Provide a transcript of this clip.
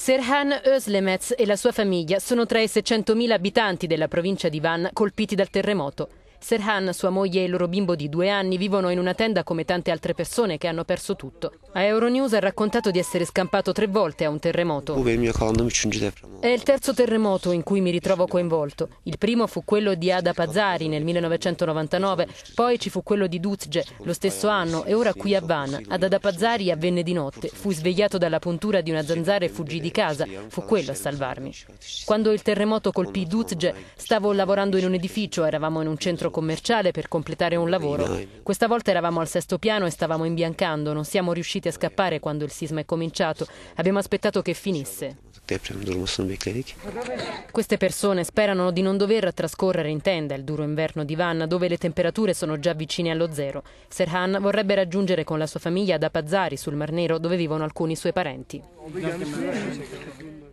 Serhan Özlemets e la sua famiglia sono tra i 600.000 abitanti della provincia di Van colpiti dal terremoto. Serhan, sua moglie e il loro bimbo di due anni vivono in una tenda come tante altre persone che hanno perso tutto. A Euronews ha raccontato di essere scampato tre volte a un terremoto. È il terzo terremoto in cui mi ritrovo coinvolto. Il primo fu quello di Ada Pazzari nel 1999, poi ci fu quello di Duzge lo stesso anno e ora qui a Van. Ad Ada Pazzari avvenne di notte. Fui svegliato dalla puntura di una zanzara e fuggì di casa. Fu quello a salvarmi. Quando il terremoto colpì Duzge, stavo lavorando in un edificio, eravamo in un centro centro commerciale per completare un lavoro. Questa volta eravamo al sesto piano e stavamo imbiancando, non siamo riusciti a scappare quando il sisma è cominciato, abbiamo aspettato che finisse. Queste persone sperano di non dover trascorrere in tenda il duro inverno di Vanna dove le temperature sono già vicine allo zero. Serhan vorrebbe raggiungere con la sua famiglia da Apazzari sul Mar Nero dove vivono alcuni suoi parenti.